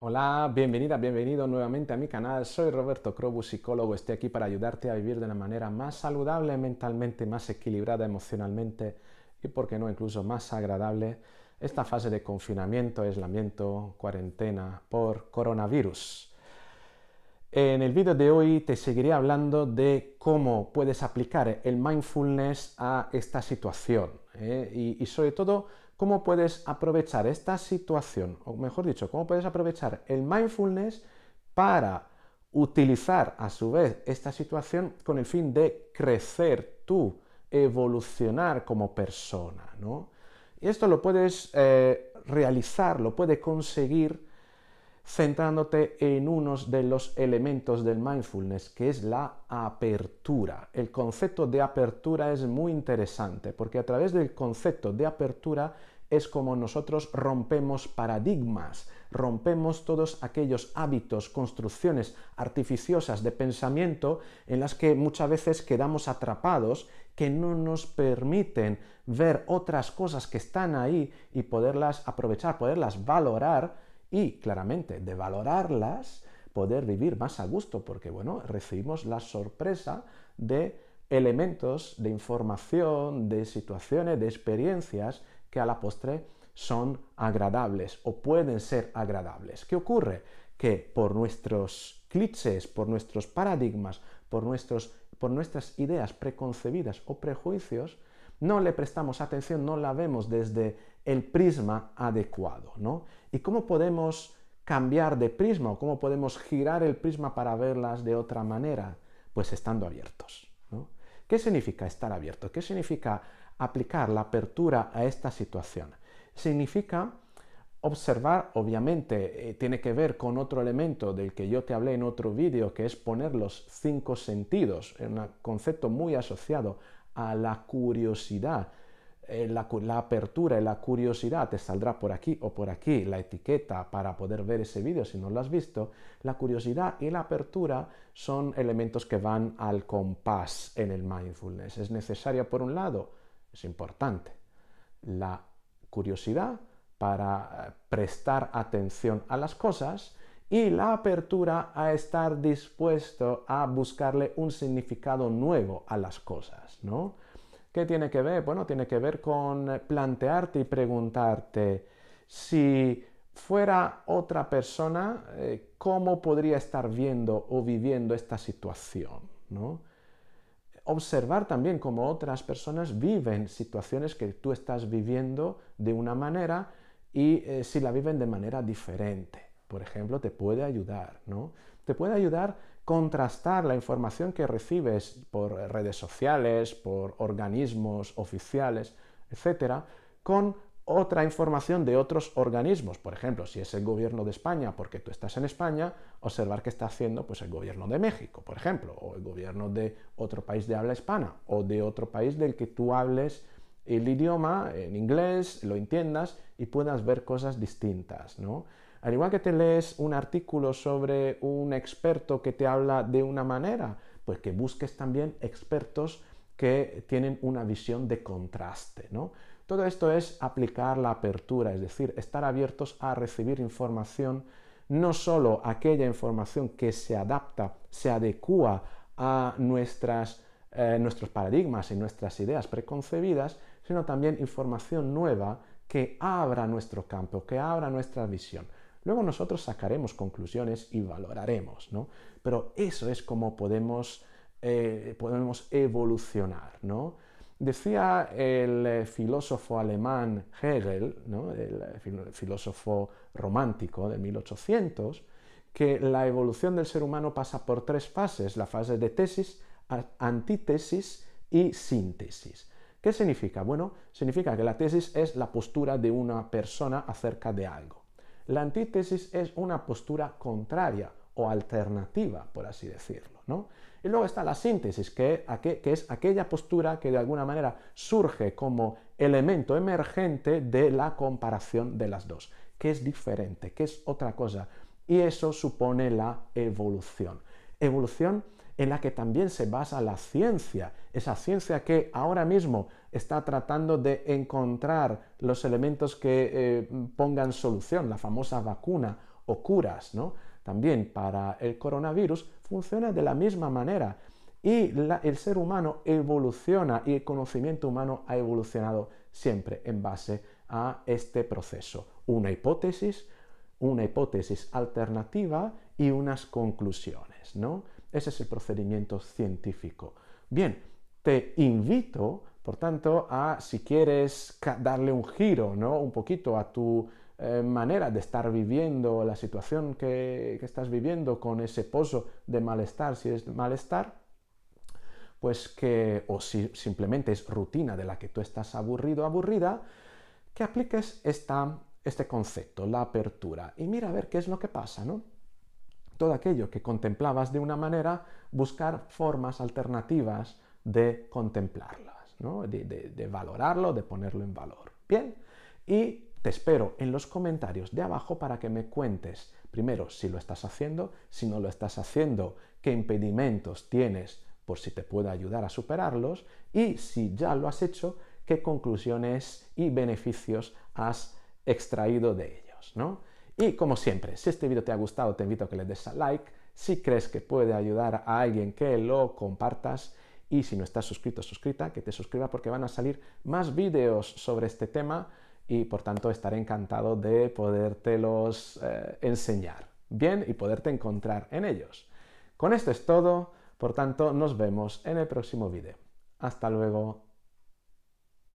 Hola, bienvenida, bienvenido nuevamente a mi canal. Soy Roberto Crobus, psicólogo. Estoy aquí para ayudarte a vivir de una manera más saludable mentalmente, más equilibrada emocionalmente y, por qué no, incluso más agradable. Esta fase de confinamiento, aislamiento, cuarentena por coronavirus. En el vídeo de hoy te seguiré hablando de cómo puedes aplicar el mindfulness a esta situación ¿eh? y, sobre todo cómo puedes aprovechar esta situación, o mejor dicho, cómo puedes aprovechar el mindfulness para utilizar a su vez esta situación con el fin de crecer tú, evolucionar como persona. ¿no? Y esto lo puedes eh, realizar, lo puedes conseguir centrándote en uno de los elementos del mindfulness, que es la apertura. El concepto de apertura es muy interesante, porque a través del concepto de apertura es como nosotros rompemos paradigmas, rompemos todos aquellos hábitos, construcciones artificiosas de pensamiento en las que muchas veces quedamos atrapados, que no nos permiten ver otras cosas que están ahí y poderlas aprovechar, poderlas valorar y claramente de valorarlas, poder vivir más a gusto, porque bueno, recibimos la sorpresa de elementos de información, de situaciones, de experiencias que a la postre son agradables o pueden ser agradables. ¿Qué ocurre? Que por nuestros clichés, por nuestros paradigmas, por, por nuestras ideas preconcebidas o prejuicios, no le prestamos atención, no la vemos desde el prisma adecuado, ¿no? ¿Y cómo podemos cambiar de prisma cómo podemos girar el prisma para verlas de otra manera? Pues estando abiertos, ¿no? ¿Qué significa estar abierto? ¿Qué significa aplicar la apertura a esta situación? Significa observar, obviamente, eh, tiene que ver con otro elemento del que yo te hablé en otro vídeo, que es poner los cinco sentidos, un concepto muy asociado a la curiosidad. Eh, la, la, apertura y la curiosidad te saldrá por aquí o por aquí la etiqueta para poder ver ese vídeo si no lo has visto. La curiosidad y la apertura son elementos que van al compás en el mindfulness. Es necesaria por un lado, es importante, la curiosidad para eh, prestar atención a las cosas y la apertura a estar dispuesto a buscarle un significado nuevo a las cosas, ¿no? ¿Qué tiene que ver? Bueno, tiene que ver con plantearte y preguntarte si fuera otra persona, eh, ¿cómo podría estar viendo o viviendo esta situación? ¿no? Observar también cómo otras personas viven situaciones que tú estás viviendo de una manera y eh, si la viven de manera diferente por ejemplo, te puede ayudar, ¿no? Te puede ayudar contrastar la información que recibes por redes sociales, por organismos oficiales, etcétera, con otra información de otros organismos. Por ejemplo, si es el gobierno de España, porque tú estás en España, observar qué está haciendo pues, el gobierno de México, por ejemplo, o el gobierno de otro país de habla hispana, o de otro país del que tú hables el idioma en inglés, lo entiendas y puedas ver cosas distintas, ¿no? Al igual que te lees un artículo sobre un experto que te habla de una manera, pues que busques también expertos que tienen una visión de contraste, ¿no? Todo esto es aplicar la apertura, es decir, estar abiertos a recibir información, no solo aquella información que se adapta, se adecua a eh, nuestros paradigmas y nuestras ideas preconcebidas, sino también información nueva que abra nuestro campo, que abra nuestra visión. Luego nosotros sacaremos conclusiones y valoraremos, ¿no? Pero eso es como podemos, eh, evolucionar, ¿no? Decía el eh, filósofo alemán Hegel, el eh, filósofo romántico de 1800, que la evolución del ser humano pasa por tres fases, la fase de tesis, antítesis y síntesis. ¿Qué significa? Bueno, significa que la tesis es la postura de una persona acerca de algo. La antítesis es una postura contraria o alternativa, por así decirlo. ¿no? Y luego está la síntesis, que, que es aquella postura que de alguna manera surge como elemento emergente de la comparación de las dos, que es diferente, que es otra cosa. Y eso supone la evolución. Evolución en la que también se basa la ciencia, esa ciencia que ahora mismo está tratando de encontrar los elementos que eh, pongan solución, la famosa vacuna o curas, ¿no? También para el coronavirus funciona de la misma manera y el ser humano evoluciona y el conocimiento humano ha evolucionado siempre en base a este proceso. Una hipótesis, una hipótesis alternativa y unas conclusiones, ¿no? Ese es el procedimiento científico. Bien, te invito, por tanto, a si quieres darle un giro, ¿no? Un poquito a tu eh, manera de estar viviendo la situación que, que estás viviendo con ese pozo de malestar, si es malestar, pues que, o si simplemente es rutina de la que tú estás aburrido, aburrida, que apliques esta este concepto, la apertura, y mira a ver qué es lo que pasa, ¿no? Todo aquello que contemplabas de una manera, buscar formas alternativas de contemplarlas, ¿no? de, valorarlo, de ponerlo en valor. Bien, y te espero en los comentarios de abajo para que me cuentes primero si lo estás haciendo, si no lo estás haciendo, qué impedimentos tienes por si te puedo ayudar a superarlos y si ya lo has hecho, qué conclusiones y beneficios has extraído de ellos, ¿no? Y como siempre, si este video te ha gustado, te invito a que le des a like. Si crees que puede ayudar a alguien, que lo compartas. Y si no estás suscrito, suscrita, que te suscriba porque van a salir más vídeos sobre este tema y por tanto estaré encantado de podértelos eh, enseñar bien y poderte encontrar en ellos. Con esto es todo, por tanto nos vemos en el próximo vídeo. Hasta luego.